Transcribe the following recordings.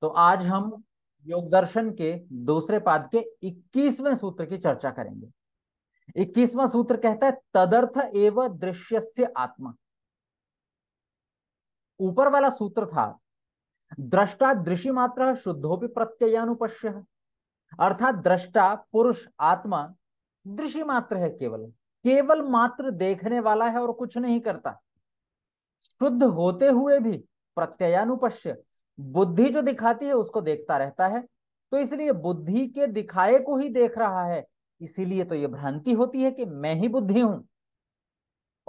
तो आज हम योग दर्शन के दूसरे पाद के 21वें सूत्र की चर्चा करेंगे 21वां सूत्र कहता है तदर्थ एव दृश्य आत्मा ऊपर वाला सूत्र था दृष्टा दृश्य मात्र शुद्धोपि प्रत्ययानुपश्य अर्थात दृष्टा पुरुष आत्मा दृश्य मात्र है केवल केवल मात्र देखने वाला है और कुछ नहीं करता शुद्ध होते हुए भी प्रत्ययानुपश्य बुद्धि जो दिखाती है उसको देखता रहता है तो इसलिए बुद्धि के दिखाए को ही देख रहा है इसीलिए तो ये भ्रांति होती है कि मैं ही बुद्धि हूं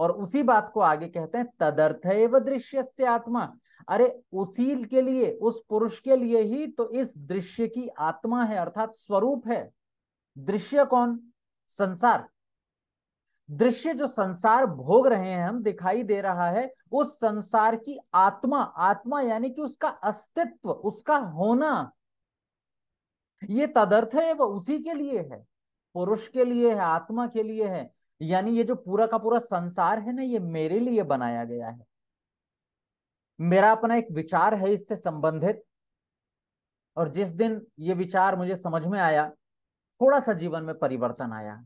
और उसी बात को आगे कहते हैं तदर्थ एवं दृश्य से आत्मा अरे उसी के लिए उस पुरुष के लिए ही तो इस दृश्य की आत्मा है अर्थात स्वरूप है दृश्य कौन संसार दृश्य जो संसार भोग रहे हैं हम दिखाई दे रहा है वो संसार की आत्मा आत्मा यानी कि उसका अस्तित्व उसका होना ये तदर्थ है वह उसी के लिए है पुरुष के लिए है आत्मा के लिए है यानी ये जो पूरा का पूरा संसार है ना ये मेरे लिए बनाया गया है मेरा अपना एक विचार है इससे संबंधित और जिस दिन ये विचार मुझे समझ में आया थोड़ा सा जीवन में परिवर्तन आया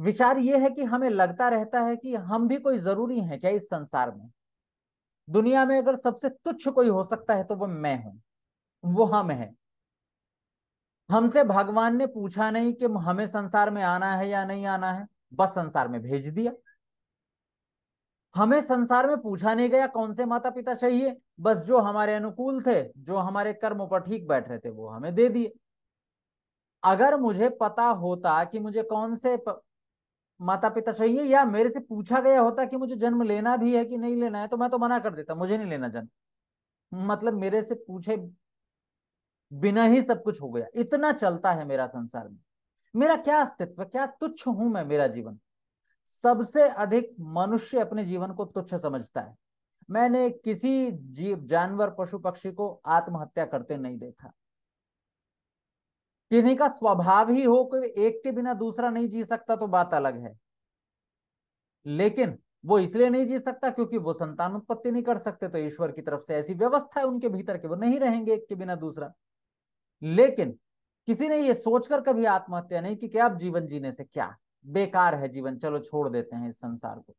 विचार ये है कि हमें लगता रहता है कि हम भी कोई जरूरी है क्या इस संसार में दुनिया में अगर सबसे तुच्छ कोई हो सकता है तो वो मैं हूं वो हम है हमसे भगवान ने पूछा नहीं कि हमें संसार में आना है या नहीं आना है बस संसार में भेज दिया हमें संसार में पूछा नहीं गया कौन से माता पिता चाहिए बस जो हमारे अनुकूल थे जो हमारे कर्म पर ठीक बैठ रहे थे वो हमें दे दिए अगर मुझे पता होता कि मुझे कौन से माता पिता चाहिए या मेरे से पूछा गया होता कि मुझे जन्म लेना भी है कि नहीं लेना है तो मैं तो मना कर देता मुझे नहीं लेना जन्म मतलब मेरे से पूछे बिना ही सब कुछ हो गया इतना चलता है मेरा संसार में मेरा क्या अस्तित्व क्या तुच्छ हूं मैं मेरा जीवन सबसे अधिक मनुष्य अपने जीवन को तुच्छ समझता है मैंने किसी जीव जानवर पशु पक्षी को आत्महत्या करते नहीं देखा किन्हीं का स्वभाव ही हो कोई एक के बिना दूसरा नहीं जी सकता तो बात अलग है लेकिन वो इसलिए नहीं जी सकता क्योंकि वो संतान उत्पत्ति नहीं कर सकते तो ईश्वर की तरफ से ऐसी व्यवस्था है उनके भीतर के वो नहीं रहेंगे एक के बिना दूसरा लेकिन किसी ने ये सोचकर कभी आत्महत्या नहीं की क्या अब जीवन जीने से क्या बेकार है जीवन चलो छोड़ देते हैं इस संसार को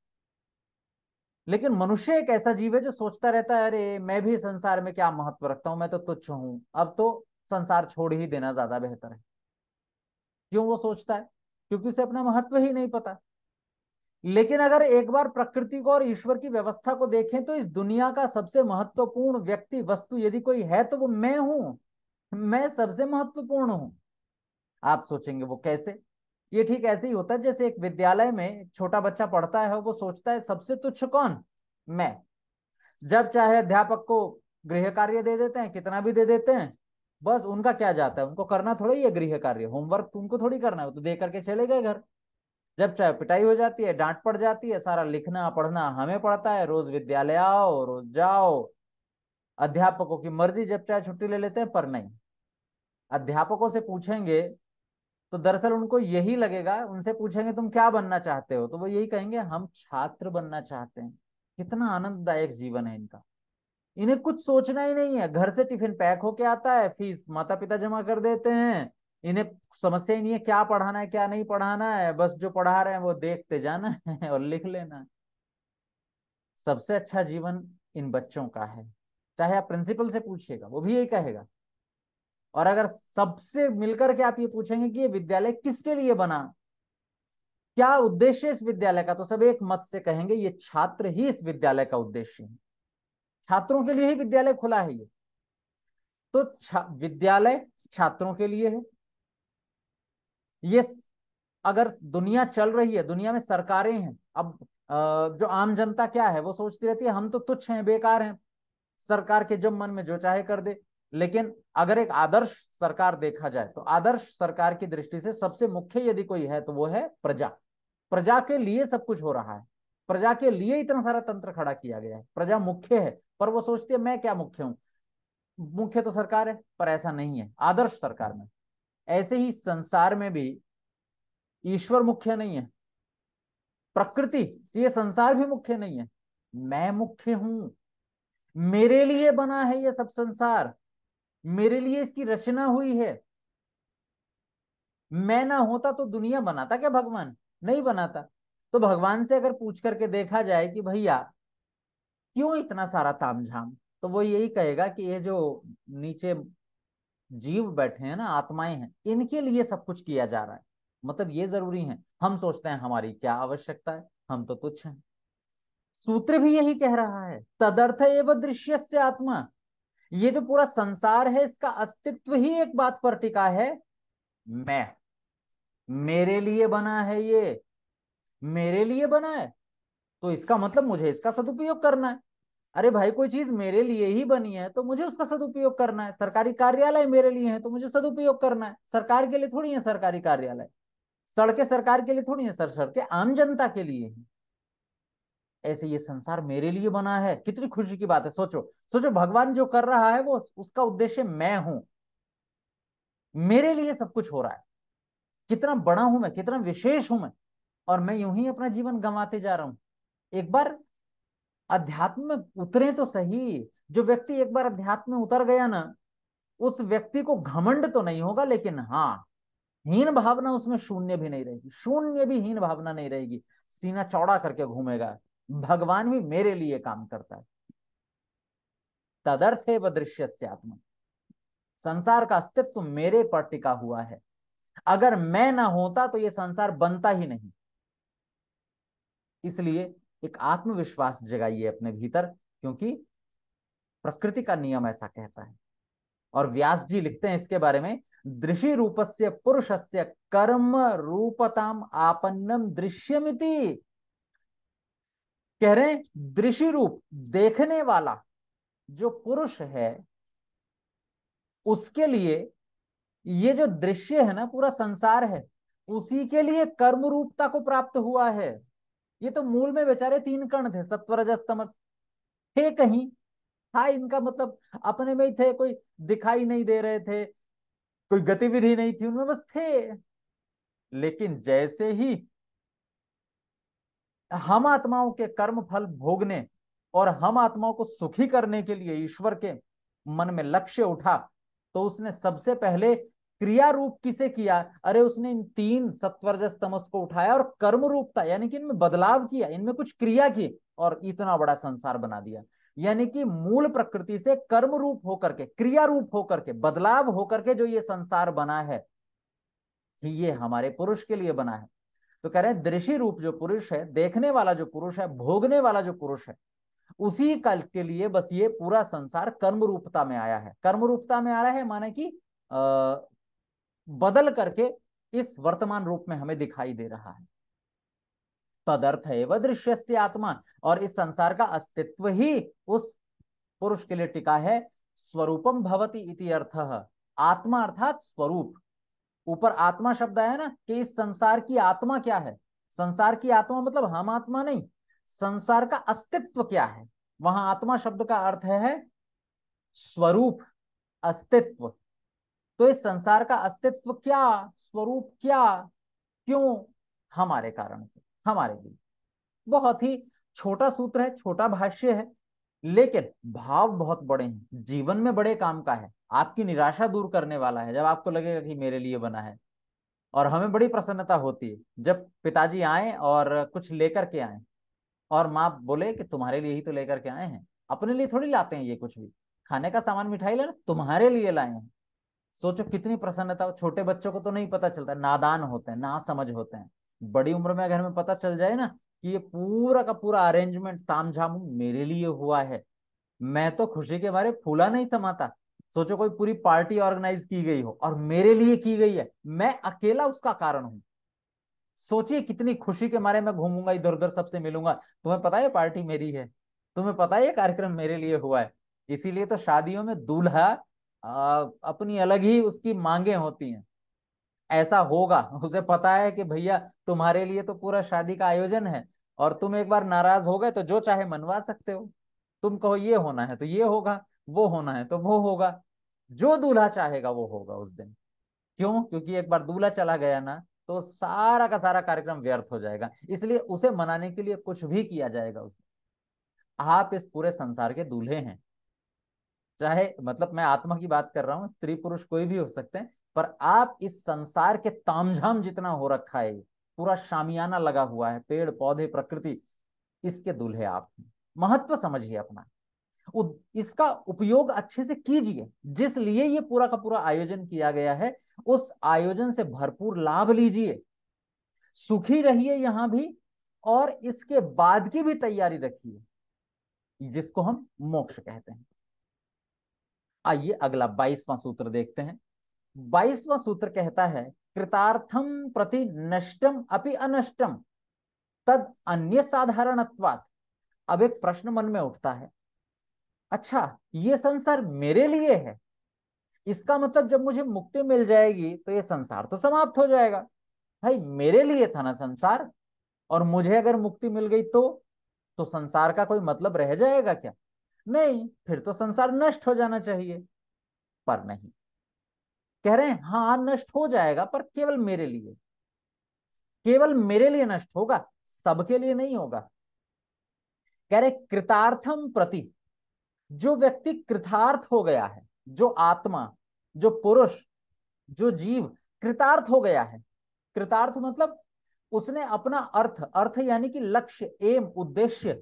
लेकिन मनुष्य एक ऐसा जीव है जो सोचता रहता है अरे मैं भी संसार में क्या महत्व रखता हूं मैं तो तुच्छ हूं अब तो संसार छोड़ ही देना ज्यादा बेहतर है क्यों वो सोचता है क्योंकि उसे अपना महत्व ही नहीं पता लेकिन अगर एक बार प्रकृति को और ईश्वर की व्यवस्था को देखें तो इस दुनिया का सबसे महत्वपूर्ण व्यक्ति वस्तु यदि कोई है तो वो मैं हूं मैं सबसे महत्वपूर्ण हूं आप सोचेंगे वो कैसे ये ठीक ऐसे ही होता है जैसे एक विद्यालय में छोटा बच्चा पढ़ता है वो सोचता है सबसे तुच्छ कौन मैं जब चाहे अध्यापक को गृह कार्य दे देते हैं कितना भी दे देते हैं बस उनका क्या जाता है उनको करना थोड़ा ही है गृह कार्य होमवर्क तुमको तो थोड़ी करना है तो दे करके चले गए घर जब चाहे पिटाई हो जाती है डांट पड़ जाती है सारा लिखना पढ़ना हमें पड़ता है रोज विद्यालय आओ रोज जाओ अध्यापकों की मर्जी जब चाहे छुट्टी ले लेते हैं पर नहीं अध्यापकों से पूछेंगे तो दरअसल उनको यही लगेगा उनसे पूछेंगे तुम क्या बनना चाहते हो तो वो यही कहेंगे हम छात्र बनना चाहते हैं कितना आनंददायक जीवन है इनका इन्हें कुछ सोचना ही नहीं है घर से टिफिन पैक होके आता है फीस माता पिता जमा कर देते हैं इन्हें समस्या ही नहीं है क्या पढ़ाना है क्या नहीं पढ़ाना है बस जो पढ़ा रहे हैं वो देखते जाना है और लिख लेना है सबसे अच्छा जीवन इन बच्चों का है चाहे आप प्रिंसिपल से पूछिएगा वो भी यही कहेगा और अगर सबसे मिलकर के आप ये पूछेंगे कि ये विद्यालय किसके लिए बना क्या उद्देश्य इस विद्यालय का तो सब एक मत से कहेंगे ये छात्र ही इस विद्यालय का उद्देश्य है छात्रों के लिए ही विद्यालय खुला है ये तो छा, विद्यालय छात्रों के लिए है ये अगर दुनिया चल रही है दुनिया में सरकारें हैं अब जो आम जनता क्या है वो सोचती रहती है हम तो तुच्छ हैं बेकार हैं सरकार के जब मन में जो चाहे कर दे लेकिन अगर एक आदर्श सरकार देखा जाए तो आदर्श सरकार की दृष्टि से सबसे मुख्य यदि कोई है तो वो है प्रजा प्रजा के लिए सब कुछ हो रहा है प्रजा के लिए इतना सारा तंत्र खड़ा किया गया है प्रजा मुख्य है पर वो सोचती है मैं क्या मुख्य हूं मुख्य तो सरकार है पर ऐसा नहीं है आदर्श सरकार में ऐसे ही संसार में भी ईश्वर मुख्य नहीं है प्रकृति ये संसार भी मुख्य नहीं है मैं मुख्य हूं मेरे लिए बना है ये सब संसार मेरे लिए इसकी रचना हुई है मैं ना होता तो दुनिया बनाता क्या भगवान नहीं बनाता तो भगवान से अगर पूछ करके देखा जाए कि भैया क्यों इतना सारा तामझाम तो वो यही कहेगा कि ये जो नीचे जीव बैठे हैं ना आत्माएं हैं इनके लिए सब कुछ किया जा रहा है मतलब ये जरूरी है हम सोचते हैं हमारी क्या आवश्यकता है हम तो तुच्छ हैं सूत्र भी यही कह रहा है तदर्थ एवं दृश्य से आत्मा ये जो पूरा संसार है इसका अस्तित्व ही एक बात पर टिका है मैं मेरे लिए बना है ये मेरे लिए बना है तो इसका मतलब मुझे इसका सदुपयोग करना है अरे भाई कोई चीज मेरे लिए ही बनी है तो मुझे उसका सदुपयोग करना है सरकारी कार्यालय मेरे लिए है तो मुझे सदुपयोग करना है सरकार के लिए थोड़ी है सरकारी कार्यालय सड़कें सरकार के लिए थोड़ी है सर सड़कें आम जनता के लिए है ऐसे ये संसार मेरे लिए बना है कितनी खुशी की बात है सोचो सोचो भगवान जो कर रहा है वो उसका उद्देश्य मैं हूं मेरे लिए सब कुछ हो रहा है कितना बड़ा हूं मैं कितना विशेष हूं मैं और मैं यूं ही अपना जीवन गंवाते जा रहा हूं एक बार अध्यात्म में उतरे तो सही जो व्यक्ति एक बार अध्यात्म में उतर गया ना उस व्यक्ति को घमंड तो नहीं होगा लेकिन हाँ हीन भावना उसमें शून्य भी नहीं रहेगी शून्य भी हीन भावना नहीं रहेगी सीना चौड़ा करके घूमेगा भगवान भी मेरे लिए काम करता है तदर्थ है दृश्य से आत्मा संसार का अस्तित्व मेरे पर टिका हुआ है अगर मैं ना होता तो यह संसार बनता ही नहीं इसलिए एक आत्मविश्वास जगाइए अपने भीतर क्योंकि प्रकृति का नियम ऐसा कहता है और व्यास जी लिखते हैं इसके बारे में दृषि रूप पुरुष से कर्म रूपताम आपन्नम दृश्यमिति कह रहे दृषि रूप देखने वाला जो पुरुष है उसके लिए ये जो दृश्य है ना पूरा संसार है उसी के लिए कर्म रूपता को प्राप्त हुआ है ये तो मूल में बेचारे तीन कण थे सत्व थे कहीं था इनका मतलब अपने में ही थे कोई दिखाई नहीं दे रहे थे कोई गतिविधि नहीं थी उनमें बस थे लेकिन जैसे ही हम आत्माओं के कर्म फल भोगने और हम आत्माओं को सुखी करने के लिए ईश्वर के मन में लक्ष्य उठा तो उसने सबसे पहले क्रिया रूप किसे किया अरे उसने इन तीन सत्वरजस तमस को उठाया और कर्म था यानी कि इनमें बदलाव किया इनमें कुछ क्रिया की और इतना बड़ा संसार बना दिया यानी कि मूल प्रकृति से कर्म रूप होकर के क्रिया रूप होकर के बदलाव होकर के जो ये संसार बना है ये हमारे पुरुष के लिए बना है तो कह रहे हैं दृषि रूप जो पुरुष है देखने वाला जो पुरुष है भोगने वाला जो पुरुष है उसी कल के लिए बस ये पूरा संसार कर्म रूपता में आया है कर्म रूपता में आ रहा है माने कि बदल करके इस वर्तमान रूप में हमें दिखाई दे रहा है तदर्थ एवं दृश्य से आत्मा और इस संसार का अस्तित्व ही उस पुरुष के लिए टिका है स्वरूपम भवती इति अर्थ आत्मा अर्थात स्वरूप ऊपर आत्मा शब्द आया ना कि इस संसार की आत्मा क्या है संसार की आत्मा मतलब हम आत्मा नहीं संसार का अस्तित्व क्या है वहां आत्मा शब्द का अर्थ है स्वरूप अस्तित्व तो इस संसार का अस्तित्व क्या स्वरूप क्या क्यों हमारे कारण से हमारे लिए बहुत ही छोटा सूत्र है छोटा भाष्य है लेकिन भाव बहुत बड़े हैं जीवन में बड़े काम का है आपकी निराशा दूर करने वाला है जब आपको लगेगा कि मेरे लिए बना है और हमें बड़ी प्रसन्नता होती है जब पिताजी आए और कुछ लेकर के आए और माँ बोले कि तुम्हारे लिए ही तो लेकर के आए हैं अपने लिए थोड़ी लाते हैं ये कुछ भी खाने का सामान मिठाई लाना तुम्हारे लिए लाए हैं सोचो कितनी प्रसन्नता छोटे बच्चों को तो नहीं पता चलता नादान होते हैं ना समझ होते हैं बड़ी उम्र में घर में पता चल जाए ना कि ये पूरा का पूरा अरेंजमेंट तामझाम मेरे लिए हुआ है मैं तो खुशी के बारे फूला नहीं समाता सोचो कोई पूरी पार्टी ऑर्गेनाइज की गई हो और मेरे लिए की गई है मैं अकेला उसका कारण हूं सोचिए कितनी खुशी के मारे मैं घूमूंगा इधर उधर सबसे मिलूंगा तुम्हें पता है पार्टी मेरी है तुम्हें पता है ये कार्यक्रम मेरे लिए हुआ है इसीलिए तो शादियों में दूल्हा अपनी अलग ही उसकी मांगे होती हैं ऐसा होगा उसे पता है कि भैया तुम्हारे लिए तो पूरा शादी का आयोजन है और तुम एक बार नाराज हो गए तो जो चाहे मनवा सकते हो तुम कहो ये होना है तो ये होगा वो होना है तो वो होगा जो दूल्हा चाहेगा वो होगा उस दिन क्यों क्योंकि एक बार दूल्हा चला गया ना तो सारा का सारा कार्यक्रम व्यर्थ हो जाएगा इसलिए उसे मनाने के लिए कुछ भी किया जाएगा उस दिन आप इस पूरे संसार के दूल्हे हैं चाहे मतलब मैं आत्मा की बात कर रहा हूं स्त्री पुरुष कोई भी हो सकते हैं पर आप इस संसार के तामझाम जितना हो रखा है पूरा शामियाना लगा हुआ है पेड़ पौधे प्रकृति इसके दूल्हे आप महत्व समझिए अपना इसका उपयोग अच्छे से कीजिए जिसलिए ये पूरा का पूरा आयोजन किया गया है उस आयोजन से भरपूर लाभ लीजिए सुखी रहिए यहां भी और इसके बाद की भी तैयारी रखिए जिसको हम मोक्ष कहते हैं आइए अगला बाईसवां सूत्र देखते हैं बाईसवां सूत्र कहता है कृतार्थम प्रति नष्टम अपि अनष्टम तद अन्य साधारणत्वात अब एक प्रश्न मन में उठता है अच्छा ये संसार मेरे लिए है इसका मतलब जब मुझे मुक्ति मिल जाएगी तो ये संसार तो समाप्त हो जाएगा भाई मेरे लिए था ना संसार और मुझे अगर मुक्ति मिल गई तो तो संसार का कोई मतलब रह जाएगा क्या नहीं फिर तो संसार नष्ट हो जाना चाहिए पर नहीं कह रहे हैं हाँ नष्ट हो जाएगा पर केवल मेरे लिए केवल मेरे लिए नष्ट होगा सबके लिए नहीं होगा कह रहे कृतार्थम प्रति जो व्यक्ति कृतार्थ हो गया है जो आत्मा जो पुरुष जो जीव कृतार्थ हो गया है कृतार्थ मतलब उसने अपना अर्थ अर्थ यानी कि लक्ष्य एम उद्देश्य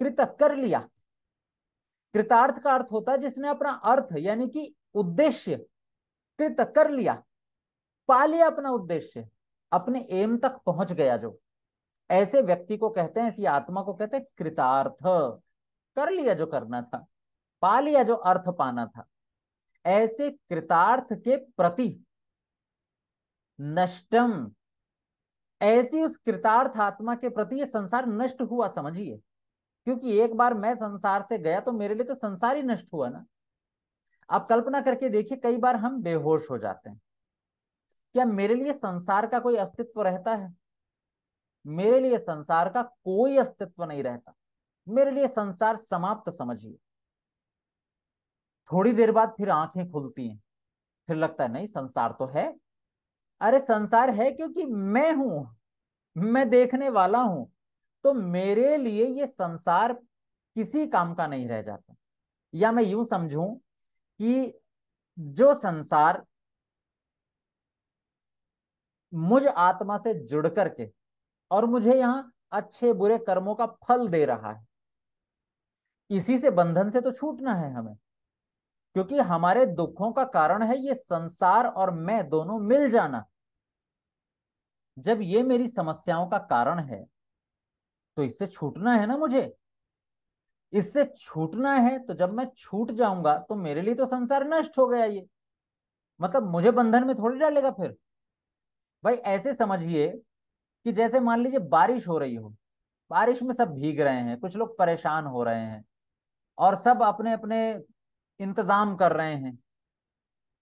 कृत कर लिया कृतार्थ का अर्थ होता है जिसने अपना अर्थ यानी कि उद्देश्य कृत कर लिया पा लिया अपना उद्देश्य अपने एम तक पहुंच गया जो ऐसे व्यक्ति को कहते हैं ऐसी आत्मा को कहते हैं कृतार्थ कर लिया जो करना था पा लिया जो अर्थ पाना था ऐसे कृतार्थ के प्रति नष्टम ऐसी उस कृतार्थ आत्मा के प्रति ये संसार नष्ट हुआ समझिए क्योंकि एक बार मैं संसार से गया तो मेरे लिए तो संसार ही नष्ट हुआ ना आप कल्पना करके देखिए कई बार हम बेहोश हो जाते हैं क्या मेरे लिए संसार का कोई अस्तित्व रहता है मेरे लिए संसार का कोई अस्तित्व नहीं रहता मेरे लिए संसार समाप्त समझिए थोड़ी देर बाद फिर आंखें खुलती हैं फिर लगता है नहीं संसार तो है अरे संसार है क्योंकि मैं हूं मैं देखने वाला हूं तो मेरे लिए ये संसार किसी काम का नहीं रह जाता या मैं यूं समझूं कि जो संसार मुझ आत्मा से जुड़ करके और मुझे यहां अच्छे बुरे कर्मों का फल दे रहा है इसी से बंधन से तो छूटना है हमें क्योंकि हमारे दुखों का कारण है ये संसार और मैं दोनों मिल जाना जब ये मेरी समस्याओं का कारण है तो इससे छूटना है ना मुझे इससे छूटना है तो जब मैं छूट जाऊंगा तो मेरे लिए तो संसार नष्ट हो गया ये मतलब मुझे बंधन में थोड़ी डालेगा फिर भाई ऐसे समझिए कि जैसे मान लीजिए बारिश हो रही हो बारिश में सब भीग रहे हैं कुछ लोग परेशान हो रहे हैं और सब अपने अपने इंतजाम कर रहे हैं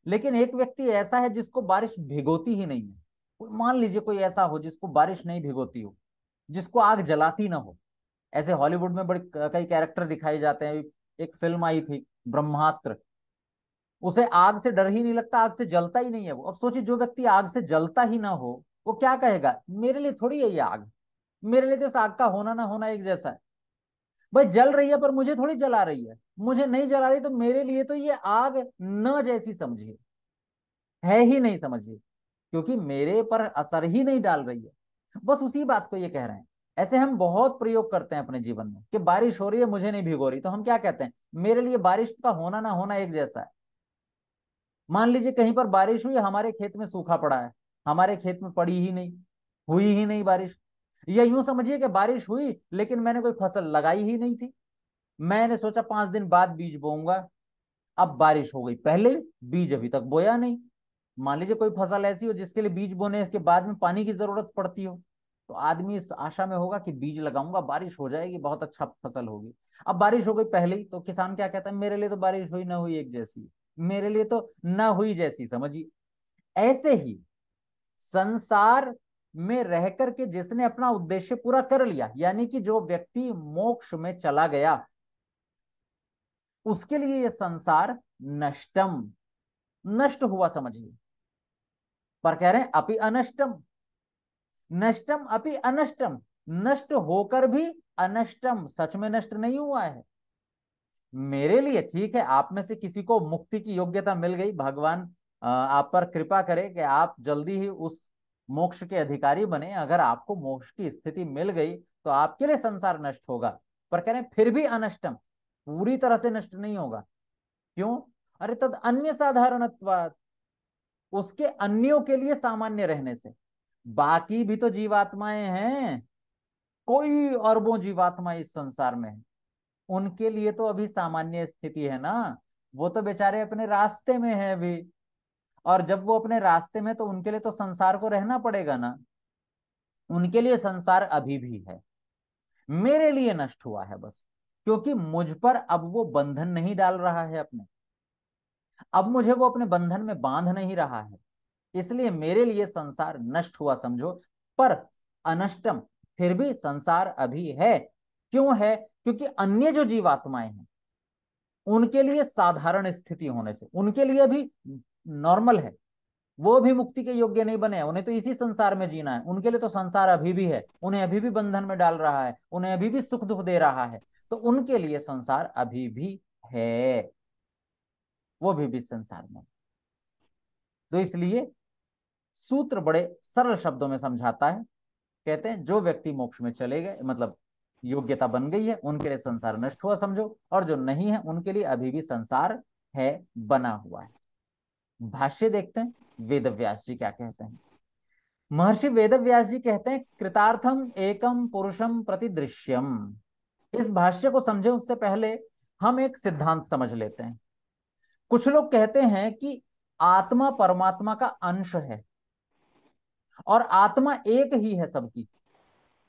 लेकिन एक व्यक्ति ऐसा है जिसको बारिश भिगोती ही नहीं है मान लीजिए कोई ऐसा हो जिसको बारिश नहीं भिगोती हो जिसको आग जलाती ना हो ऐसे हॉलीवुड में बड़े कई कैरेक्टर दिखाए जाते हैं एक फिल्म आई थी ब्रह्मास्त्र उसे आग से डर ही नहीं लगता आग से जलता ही नहीं है वो अब सोचिए जो व्यक्ति आग से जलता ही ना हो वो क्या कहेगा मेरे लिए थोड़ी है ये आग मेरे लिए तो इस आग का होना ना होना एक जैसा है भाई जल रही है पर मुझे थोड़ी जला रही है मुझे नहीं जला रही तो मेरे लिए तो ये आग न जैसी समझिए है ही नहीं समझिए क्योंकि मेरे पर असर ही नहीं डाल रही है बस उसी बात को ये कह रहे हैं ऐसे हम बहुत प्रयोग करते हैं अपने जीवन में कि बारिश हो रही है मुझे नहीं भिगो रही तो हम क्या कहते हैं मेरे लिए बारिश का होना ना होना एक जैसा है मान लीजिए कहीं पर बारिश हुई हमारे खेत में सूखा पड़ा है हमारे खेत में पड़ी ही नहीं हुई ही नहीं बारिश या यूं समझिए कि बारिश हुई लेकिन मैंने कोई फसल लगाई ही नहीं थी मैंने सोचा पांच दिन बाद बीज बोऊंगा अब बारिश हो गई पहले बीज अभी तक बोया नहीं मान लीजिए कोई फसल ऐसी हो जिसके लिए बीज बोने के बाद में पानी की जरूरत पड़ती हो तो आदमी इस आशा में होगा कि बीज लगाऊंगा बारिश हो जाएगी बहुत अच्छा फसल होगी अब बारिश हो गई पहले ही तो किसान क्या कहता है मेरे लिए तो बारिश हुई ना हुई एक जैसी मेरे लिए तो ना हुई जैसी समझिए ऐसे ही संसार में रह करके जिसने अपना उद्देश्य पूरा कर लिया यानी कि जो व्यक्ति मोक्ष में चला गया उसके लिए यह संसार नष्टम नष्ट हुआ समझिए पर कह रहे हैं अपि अनष्टम नष्टम अपि अनष्टम नष्ट होकर भी अनष्टम सच में नष्ट नहीं हुआ है मेरे लिए ठीक है आप में से किसी को मुक्ति की योग्यता मिल गई भगवान आप पर कृपा करे कि आप जल्दी ही उस मोक्ष के अधिकारी बने अगर आपको मोक्ष की स्थिति मिल गई तो आपके लिए संसार नष्ट होगा पर कह रहे हैं फिर भी अनष्टम पूरी तरह से नष्ट नहीं होगा क्यों अरे तद अन्य साधारणत्वाद उसके अन्यों के लिए सामान्य रहने से बाकी भी तो जीवात्माएं हैं कोई अरबों जीवात्मा इस संसार में है उनके लिए तो अभी सामान्य स्थिति है ना वो तो बेचारे अपने रास्ते में है अभी और जब वो अपने रास्ते में तो उनके लिए तो संसार को रहना पड़ेगा ना उनके लिए संसार अभी भी है मेरे लिए नष्ट हुआ है बस क्योंकि मुझ पर अब वो बंधन नहीं डाल रहा है अपने अब मुझे वो अपने बंधन में बांध नहीं रहा है इसलिए मेरे लिए संसार नष्ट हुआ समझो पर अनष्टम फिर भी संसार अभी है क्यों है क्योंकि अन्य जो जीवात्माएं हैं उनके लिए साधारण स्थिति होने से उनके लिए भी नॉर्मल है वो भी मुक्ति के योग्य नहीं बने उन्हें तो इसी संसार में जीना है उनके लिए तो संसार अभी भी है उन्हें अभी भी बंधन में डाल रहा है उन्हें अभी भी सुख दुख दे रहा है तो उनके लिए संसार अभी भी है वो भी बीज संसार में तो इसलिए सूत्र बड़े सरल शब्दों में समझाता है कहते हैं जो व्यक्ति मोक्ष में चले गए मतलब योग्यता बन गई है उनके लिए संसार नष्ट हुआ समझो और जो नहीं है उनके लिए अभी भी संसार है बना हुआ है भाष्य देखते हैं वेद व्यास जी क्या कहते हैं महर्षि वेद जी कहते हैं कृतार्थम एकम पुरुषम प्रतिदृश्यम इस भाष्य को समझे उससे पहले हम एक सिद्धांत समझ लेते हैं कुछ लोग कहते हैं कि आत्मा परमात्मा का अंश है और आत्मा एक ही है सबकी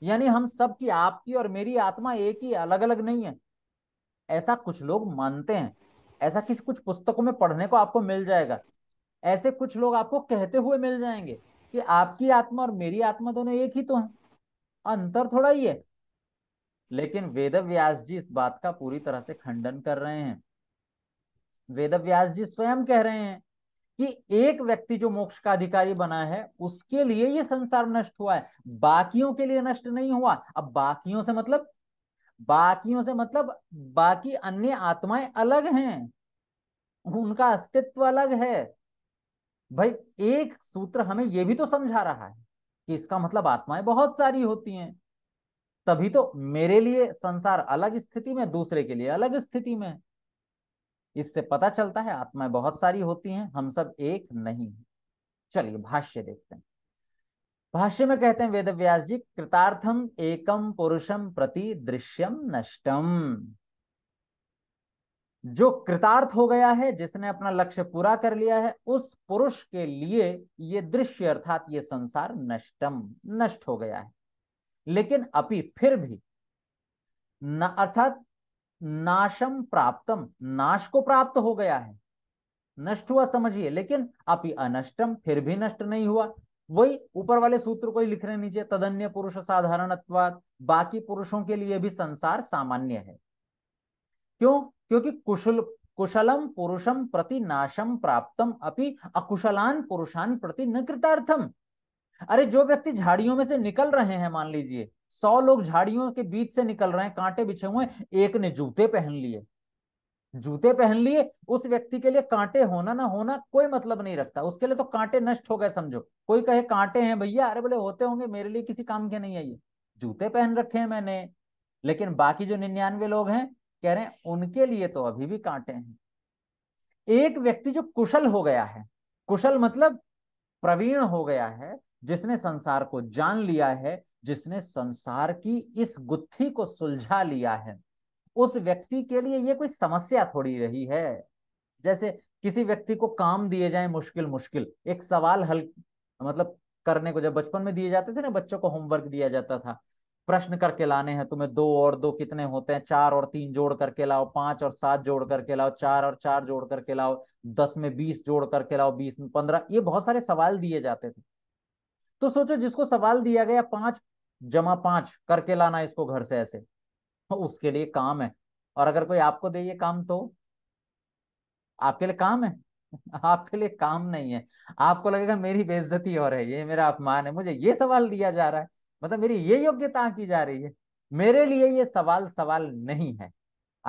यानी हम सबकी आपकी और मेरी आत्मा एक ही अलग अलग नहीं है ऐसा कुछ लोग मानते हैं ऐसा किसी कुछ पुस्तकों में पढ़ने को आपको मिल जाएगा ऐसे कुछ लोग आपको कहते हुए मिल जाएंगे कि आपकी आत्मा और मेरी आत्मा दोनों एक ही तो हैं अंतर थोड़ा ही है लेकिन वेद व्यास जी इस बात का पूरी तरह से खंडन कर रहे हैं वेद व्यास जी स्वयं कह रहे हैं कि एक व्यक्ति जो मोक्ष का अधिकारी बना है उसके लिए ये संसार नष्ट हुआ है बाकियों के लिए नष्ट नहीं हुआ अब बाकियों से मतलब बाकियों से मतलब बाकी अन्य आत्माएं अलग हैं उनका अस्तित्व अलग है भाई एक सूत्र हमें यह भी तो समझा रहा है कि इसका मतलब आत्माएं बहुत सारी होती हैं तभी तो मेरे लिए संसार अलग स्थिति में दूसरे के लिए अलग स्थिति में इससे पता चलता है आत्माएं बहुत सारी होती हैं हम सब एक नहीं चलिए भाष्य देखते हैं भाष्य में कहते हैं वेद व्यास जी कृतार्थम एकम पुरुषम प्रति दृश्यम नष्टम जो कृतार्थ हो गया है जिसने अपना लक्ष्य पूरा कर लिया है उस पुरुष के लिए ये दृश्य अर्थात ये संसार नष्टम नष्ट हो गया है लेकिन अपि फिर भी न अर्थात नाशम प्राप्तम नाश को प्राप्त हो गया है नष्ट हुआ समझिए लेकिन अपि अनष्टम फिर भी नष्ट नहीं हुआ वही ऊपर वाले सूत्र को ही लिख रहे नीचे तदन्य पुरुष साधारण बाकी पुरुषों के लिए भी संसार सामान्य है क्यों क्योंकि कुशल कुशलम पुरुषम प्रति नाशम प्राप्तम अपि अकुशलान पुरुषान प्रति न कृतार्थम अरे जो व्यक्ति झाड़ियों में से निकल रहे हैं मान लीजिए सौ लोग झाड़ियों के बीच से निकल रहे हैं कांटे बिछे हुए एक ने जूते पहन लिए जूते पहन लिए उस व्यक्ति के लिए कांटे होना ना होना कोई मतलब नहीं रखता उसके लिए तो कांटे नष्ट हो गए समझो कोई कहे कांटे हैं भैया अरे बोले होते होंगे मेरे लिए किसी काम के नहीं है ये जूते पहन रखे हैं मैंने लेकिन बाकी जो निन्यानवे लोग हैं कह रहे हैं उनके लिए तो अभी भी कांटे हैं एक व्यक्ति जो कुशल हो गया है कुशल मतलब प्रवीण हो गया है जिसने संसार को जान लिया है जिसने संसार की इस गुत्थी को सुलझा लिया है उस व्यक्ति के लिए ये कोई समस्या थोड़ी रही है जैसे किसी व्यक्ति को काम दिए जाए मुश्किल मुश्किल एक सवाल हल मतलब करने को जब बचपन में दिए जाते थे ना बच्चों को होमवर्क दिया जाता था प्रश्न करके लाने हैं तुम्हें दो और दो कितने होते हैं चार और तीन जोड़ करके लाओ पांच और सात जोड़ करके लाओ चार और चार जोड़ करके लाओ दस में बीस जोड़ करके लाओ बीस में पंद्रह ये बहुत सारे सवाल दिए जाते थे तो सोचो जिसको सवाल दिया गया पांच जमा पांच करके लाना इसको घर से ऐसे तो उसके लिए काम है और अगर कोई आपको दे ये काम तो आपके लिए काम है आपके लिए काम नहीं है आपको लगेगा मेरी बेइज्जती हो रही है ये मेरा अपमान है मुझे ये सवाल दिया जा रहा है मतलब मेरी ये योग्यता की जा रही है मेरे लिए ये सवाल सवाल नहीं है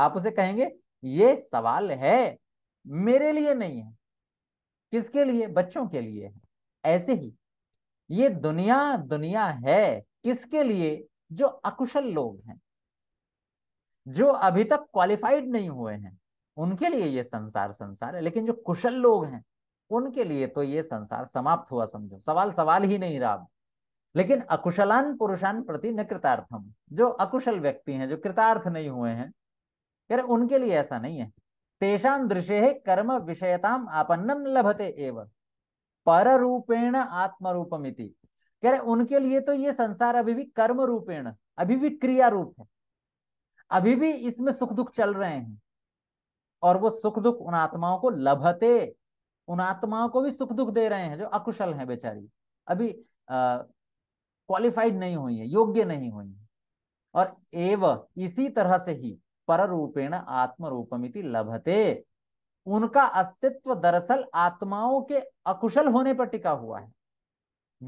आप उसे कहेंगे ये सवाल है मेरे लिए नहीं है किसके लिए बच्चों के लिए है ऐसे ही ये दुनिया दुनिया है किसके लिए जो अकुशल लोग हैं जो अभी तक क्वालिफाइड नहीं हुए हैं उनके लिए ये संसार संसार है लेकिन जो कुशल लोग हैं उनके लिए तो ये संसार समाप्त हुआ समझो सवाल सवाल ही नहीं रहा लेकिन अकुशलान पुरुषान प्रति न कृतार्थम जो अकुशल व्यक्ति हैं जो कृतार्थ नहीं हुए हैं कह रहे उनके लिए ऐसा नहीं है तेषा दृश्य कर्म विषयताम आपन्नम लभते एवं पर रूपेण आत्मरूपमिति कह रहे उनके लिए तो ये संसार अभी भी कर्म रूपेण अभी भी क्रिया रूप है अभी भी इसमें सुख दुख चल रहे हैं और वो सुख दुख उन आत्माओं को लभते उन आत्माओं को भी सुख दुख दे रहे हैं जो अकुशल हैं बेचारी अभी क्वालिफाइड नहीं हुई है योग्य नहीं हुई है और एव इसी तरह से ही पर रूपेण आत्म रूपमिति लभते उनका अस्तित्व दरअसल आत्माओं के अकुशल होने पर टिका हुआ है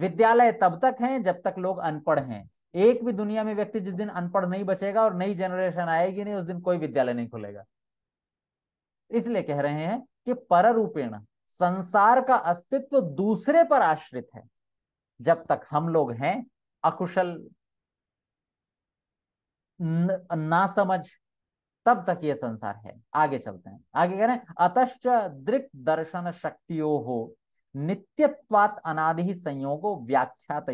विद्यालय तब तक हैं जब तक लोग अनपढ़ हैं एक भी दुनिया में व्यक्ति जिस दिन अनपढ़ नहीं बचेगा और नई जनरेशन आएगी नहीं उस दिन कोई विद्यालय नहीं खुलेगा इसलिए कह रहे हैं कि पर रूपेण संसार का अस्तित्व दूसरे पर आश्रित है जब तक हम लोग हैं अकुशल ना समझ तब तक ये संसार है आगे चलते हैं आगे कह रहे हैं अतश्च दृक दर्शन शक्तियों हो नित्यत्वात अनादि संयोगो व्याख्यात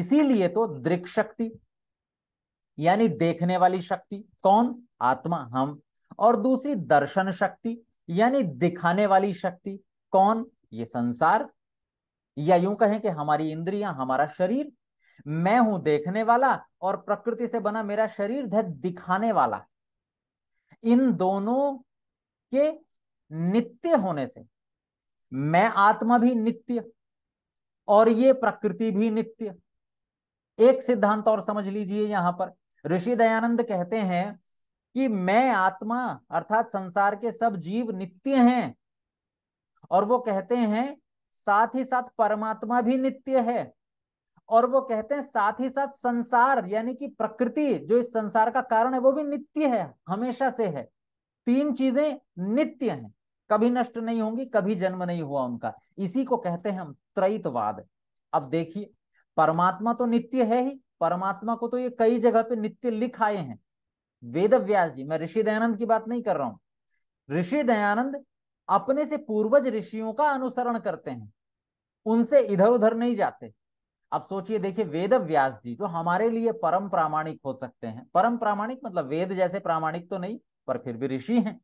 इसीलिए तो दृक शक्ति यानी देखने वाली शक्ति कौन आत्मा हम और दूसरी दर्शन शक्ति यानी दिखाने वाली शक्ति कौन ये संसार या यूं कहें कि हमारी इंद्रियां हमारा शरीर मैं हूं देखने वाला और प्रकृति से बना मेरा शरीर है दिखाने वाला इन दोनों के नित्य होने से मैं आत्मा भी नित्य और ये प्रकृति भी नित्य एक सिद्धांत और समझ लीजिए यहां पर ऋषि दयानंद कहते हैं कि मैं आत्मा अर्थात संसार के सब जीव नित्य हैं और वो कहते हैं साथ ही साथ परमात्मा भी नित्य है और वो कहते हैं साथ ही साथ संसार यानी कि प्रकृति जो इस संसार का कारण है वो भी नित्य है हमेशा से है तीन चीजें नित्य हैं कभी नष्ट नहीं होंगी कभी जन्म नहीं हुआ उनका इसी को कहते हैं हम त्रैतवाद अब देखिए परमात्मा तो नित्य है ही परमात्मा को तो ये कई जगह पे नित्य लिख आए हैं वेद व्यास जी मैं ऋषि दयानंद की बात नहीं कर रहा हूं ऋषि दयानंद अपने से पूर्वज ऋषियों का अनुसरण करते हैं उनसे इधर उधर नहीं जाते अब सोचिए देखिए वेद व्यास जी जो हमारे लिए परम प्रामाणिक हो सकते हैं परम प्रामाणिक मतलब वेद जैसे प्रामाणिक तो नहीं पर फिर भी ऋषि हैं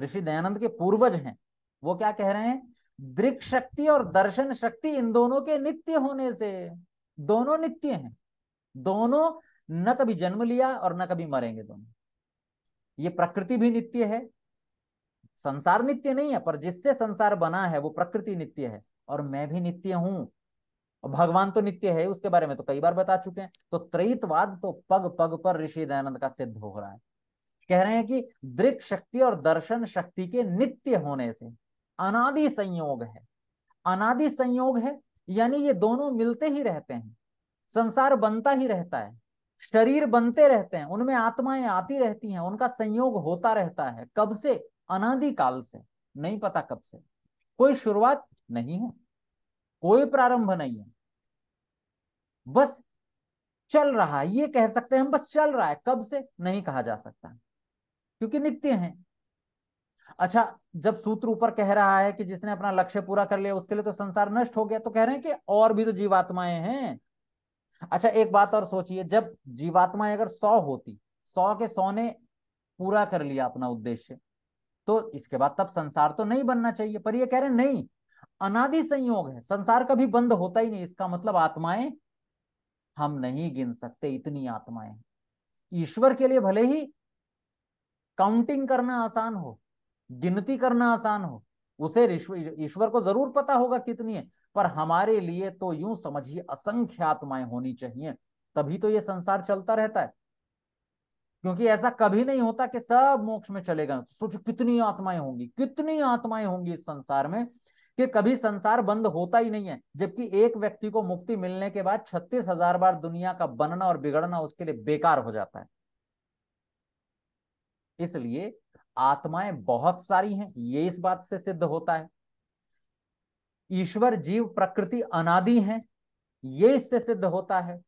ऋषि दयानंद के पूर्वज हैं वो क्या कह रहे हैं दृक शक्ति और दर्शन शक्ति इन दोनों के नित्य होने से दोनों नित्य हैं दोनों न कभी जन्म लिया और न कभी मरेंगे दोनों ये प्रकृति भी नित्य है संसार नित्य नहीं है पर जिससे संसार बना है वो प्रकृति नित्य है और मैं भी नित्य हूं और भगवान तो नित्य है उसके बारे में तो कई बार बता चुके हैं तो त्रैतवाद तो पग पग पर ऋषि दयानंद का सिद्ध हो रहा है कह रहे हैं कि दृक शक्ति और दर्शन शक्ति के नित्य होने से अनादि संयोग है अनादि संयोग है यानी ये दोनों मिलते ही रहते हैं संसार बनता ही रहता है शरीर बनते रहते हैं उनमें आत्माएं आती रहती हैं उनका संयोग होता रहता है कब से अनादि काल से नहीं पता कब से कोई शुरुआत नहीं है कोई प्रारंभ नहीं है बस चल रहा है ये कह सकते हैं बस चल रहा है कब से नहीं कहा जा सकता क्योंकि नित्य है अच्छा जब सूत्र ऊपर कह रहा है कि जिसने अपना लक्ष्य पूरा कर लिया उसके लिए तो संसार नष्ट हो गया तो कह रहे हैं कि और भी तो जीवात्माएं हैं अच्छा एक बात और सोचिए जब जीवात्माएं अगर सौ होती सौ के सौ ने पूरा कर लिया अपना उद्देश्य तो इसके बाद तब संसार तो नहीं बनना चाहिए पर ये कह रहे नहीं अनादि संयोग है संसार कभी बंद होता ही नहीं इसका मतलब आत्माएं हम नहीं गिन सकते इतनी आत्माएं ईश्वर के लिए भले ही काउंटिंग करना आसान हो गिनती करना आसान हो उसे ईश्वर को जरूर पता होगा कितनी है पर हमारे लिए तो यूं समझिए असंख्य आत्माएं होनी चाहिए तभी तो ये संसार चलता रहता है क्योंकि ऐसा कभी नहीं होता कि सब मोक्ष में चले गए सोचो कितनी आत्माएं होंगी कितनी आत्माएं होंगी इस संसार में कि कभी संसार बंद होता ही नहीं है जबकि एक व्यक्ति को मुक्ति मिलने के बाद छत्तीस हजार बार दुनिया का बनना और बिगड़ना उसके लिए बेकार हो जाता है इसलिए आत्माएं बहुत सारी हैं ये इस बात से सिद्ध होता है ईश्वर जीव प्रकृति अनादि हैं ये इससे सिद्ध होता है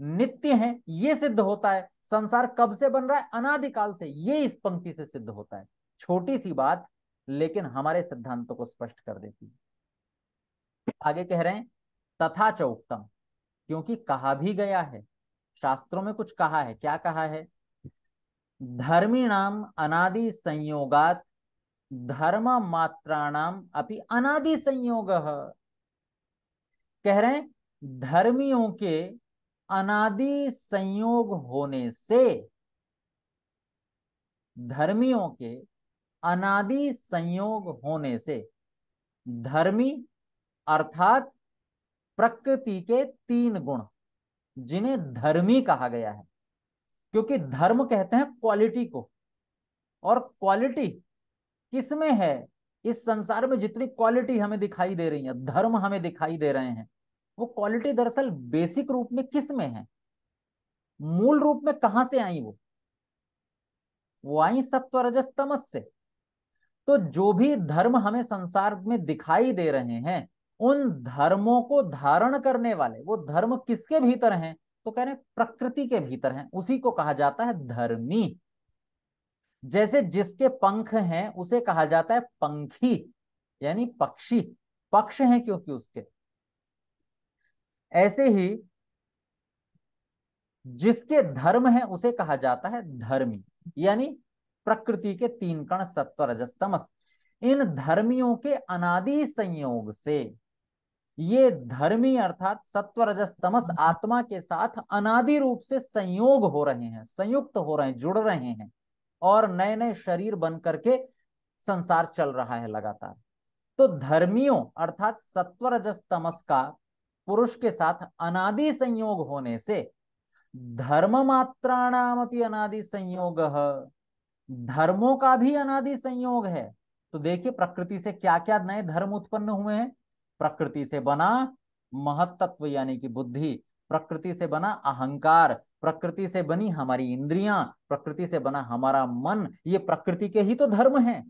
नित्य हैं ये सिद्ध होता है संसार कब से बन रहा है अनादिकाल से ये इस पंक्ति से सिद्ध होता है छोटी सी बात लेकिन हमारे सिद्धांतों को स्पष्ट कर देती है आगे कह रहे हैं तथा चौक्तम क्योंकि कहा भी गया है शास्त्रों में कुछ कहा है क्या कहा है धर्मी नाम अनादि संयोगात धर्म मात्राणाम अपि अनादि संयोग कह रहे हैं धर्मियों के अनादि संयोग होने से धर्मियों के अनादि संयोग होने से धर्मी अर्थात प्रकृति के तीन गुण जिन्हें धर्मी कहा गया है क्योंकि धर्म कहते हैं क्वालिटी को और क्वालिटी किस में है इस संसार में जितनी क्वालिटी हमें दिखाई दे रही है धर्म हमें दिखाई दे रहे हैं वो क्वालिटी दरअसल बेसिक रूप में किस में है मूल रूप में कहां से आई वो वो आई सत्व से तो जो भी धर्म हमें संसार में दिखाई दे रहे हैं उन धर्मों को धारण करने वाले वो धर्म किसके भीतर हैं तो कह रहे हैं प्रकृति के भीतर हैं उसी को कहा जाता है धर्मी जैसे जिसके पंख हैं उसे कहा जाता है पंखी यानी पक्षी पक्ष हैं क्योंकि उसके ऐसे ही जिसके धर्म है उसे कहा जाता है धर्मी यानी प्रकृति के तीन कण सत्व रजस तमस इन धर्मियों के अनादि संयोग से ये धर्मी अर्थात सत्व रजस तमस हम्म। आत्मा के साथ अनादि रूप से संयोग हो रहे हैं संयुक्त हो रहे हैं जुड़ रहे हैं और नए नए शरीर बन करके संसार चल रहा है लगातार तो धर्मियों अर्थात सत्व रजस तमस का पुरुष के साथ अनादि संयोग होने से धर्म मात्राणाम अपनी अनादि संयोग धर्मों का भी अनादि संयोग है तो देखिए प्रकृति से क्या क्या नए धर्म उत्पन्न हुए हैं प्रकृति से बना महत्व यानी कि बुद्धि प्रकृति से बना अहंकार प्रकृति से बनी हमारी इंद्रियां प्रकृति से बना हमारा मन ये प्रकृति के ही तो धर्म है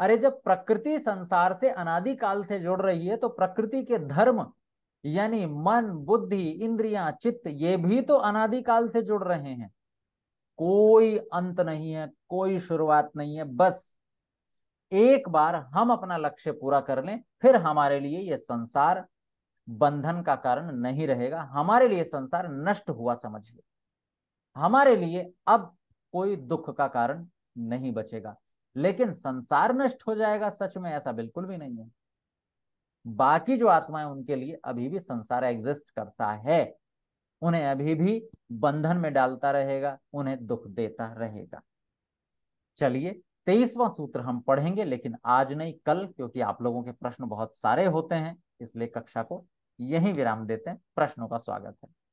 अरे जब प्रकृति संसार से अनादि काल से जुड़ रही है तो प्रकृति के धर्म यानी मन बुद्धि इंद्रियां चित्त ये भी तो अनादि काल से जुड़ रहे हैं कोई अंत नहीं है कोई शुरुआत नहीं है बस एक बार हम अपना लक्ष्य पूरा कर लें फिर हमारे लिए यह संसार बंधन का कारण नहीं रहेगा हमारे लिए संसार नष्ट हुआ समझ हमारे लिए अब कोई दुख का कारण नहीं बचेगा लेकिन संसार नष्ट हो जाएगा सच में ऐसा बिल्कुल भी नहीं है बाकी जो आत्माएं उनके लिए अभी भी संसार एग्जिस्ट करता है उन्हें अभी भी बंधन में डालता रहेगा उन्हें दुख देता रहेगा चलिए तेईसवां सूत्र हम पढ़ेंगे लेकिन आज नहीं कल क्योंकि आप लोगों के प्रश्न बहुत सारे होते हैं इसलिए कक्षा को यही विराम देते हैं प्रश्नों का स्वागत है